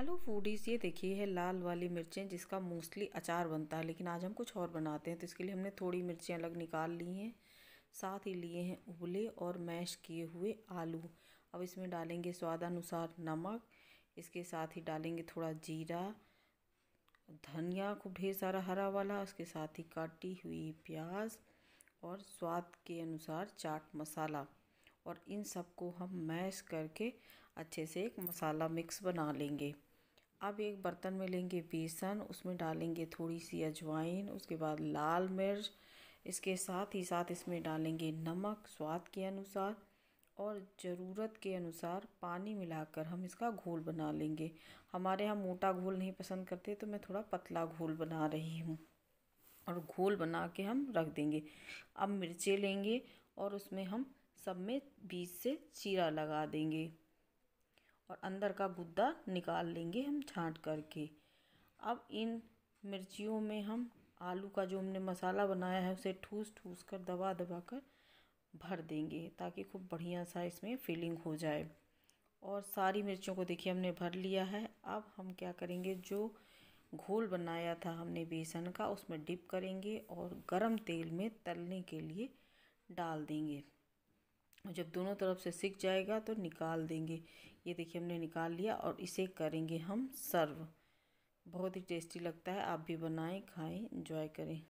hello foodies ये देखिए है लाल वाली मिर्चें जिसका मोस्टली अचार बनता है लेकिन आज हम कुछ और बनाते हैं तो इसके लिए हमने थोड़ी मिर्चें अलग निकाल ली हैं साथ ही लिए हैं उबले और मैश किए हुए आलू अब इसमें डालेंगे स्वादानुसार नमक इसके साथ ही डालेंगे थोड़ा जीरा धनिया खूब ढेर सारा हरा वाला उसके साथ ही काटी हुई प्याज और स्वाद के अनुसार चाट मसाला और इन सबको हम मैश करके अच्छे से एक मसाला मिक्स बना लेंगे अब एक बर्तन में लेंगे बेसन उसमें डालेंगे थोड़ी सी अजवाइन उसके बाद लाल मिर्च इसके साथ ही साथ इसमें डालेंगे नमक स्वाद के अनुसार और ज़रूरत के अनुसार पानी मिलाकर हम इसका घोल बना लेंगे हमारे यहाँ मोटा घोल नहीं पसंद करते तो मैं थोड़ा पतला घोल बना रही हूँ और घोल बना के हम रख देंगे अब मिर्चें लेंगे और उसमें हम सब में बीज से चीरा लगा देंगे और अंदर का गुद्दा निकाल लेंगे हम छाँट करके अब इन मिर्चियों में हम आलू का जो हमने मसाला बनाया है उसे ठूस ठूस कर दबा दबा कर भर देंगे ताकि खूब बढ़िया सा इसमें फीलिंग हो जाए और सारी मिर्चों को देखिए हमने भर लिया है अब हम क्या करेंगे जो घोल बनाया था हमने बेसन का उसमें डिप करेंगे और गरम तेल में तलने के लिए डाल देंगे और जब दोनों तरफ से सिक जाएगा तो निकाल देंगे ये देखिए हमने निकाल लिया और इसे करेंगे हम सर्व बहुत ही टेस्टी लगता है आप भी बनाएं खाएं इंजॉय करें